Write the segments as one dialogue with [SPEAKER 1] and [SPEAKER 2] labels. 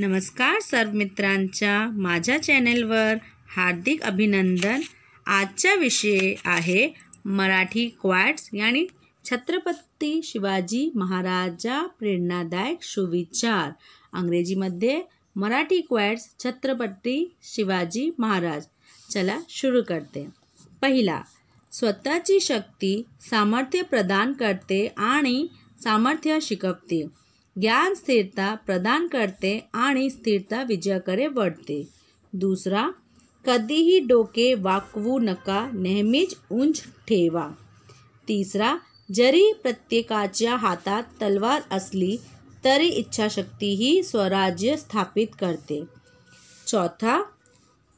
[SPEAKER 1] नमस्कार सर्व मित्रांच्या माझ्या चॅनेलवर हार्दिक अभिनंदन आजचा विषय आहे मराठी क्वाट्स आणि छत्रपती शिवाजी महाराजा प्रेरणादायक सुविचार अंग्रेजीमध्ये मराठी क्वाट्स छत्रपती शिवाजी महाराज चला सुरू करते पहिला स्वतःची शक्ती सामर्थ्य प्रदान करते आणि सामर्थ्य शिकवते ज्ञान स्थिरता प्रदान करते आणि स्थिरता विजयाकडे वळते दुसरा कधीही डोके वाकवू नका नेहमीच उंच ठेवा तिसरा जरी प्रत्येकाच्या हातात तलवार असली तरी इच्छाशक्ती ही स्वराज्य स्थापित करते चौथा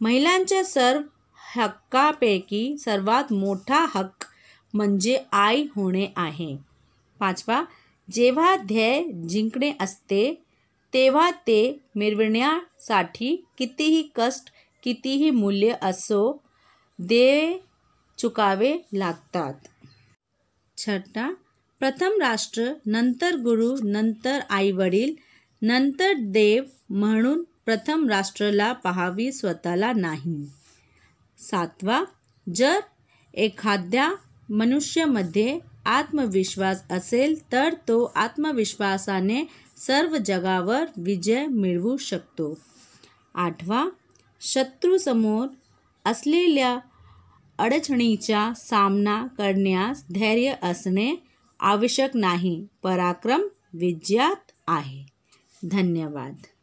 [SPEAKER 1] महिलांच्या सर्व हक्कापैकी सर्वात मोठा हक्क म्हणजे आई होणे आहे पाचवा जेव्हा ध्येय जिंकणे असते तेव्हा ते मिरविण्यासाठी कितीही कष्ट कितीही मूल्य असो दे चुकावे लागतात छटा प्रथम राष्ट्र नंतर गुरु नंतर आईवडील नंतर देव म्हणून प्रथम राष्ट्राला पहावी स्वतःला नाही सातवा जर एखाद्या मनुष्यामध्ये आत्मविश्वास असेल तर तो आत्मविश्वासाने सर्व जगावर विजय मिळवू शकतो आठवा शत्रूसमोर असलेल्या अडचणीचा सामना करण्यास धैर्य असणे आवश्यक नाही पराक्रम विजयात आहे धन्यवाद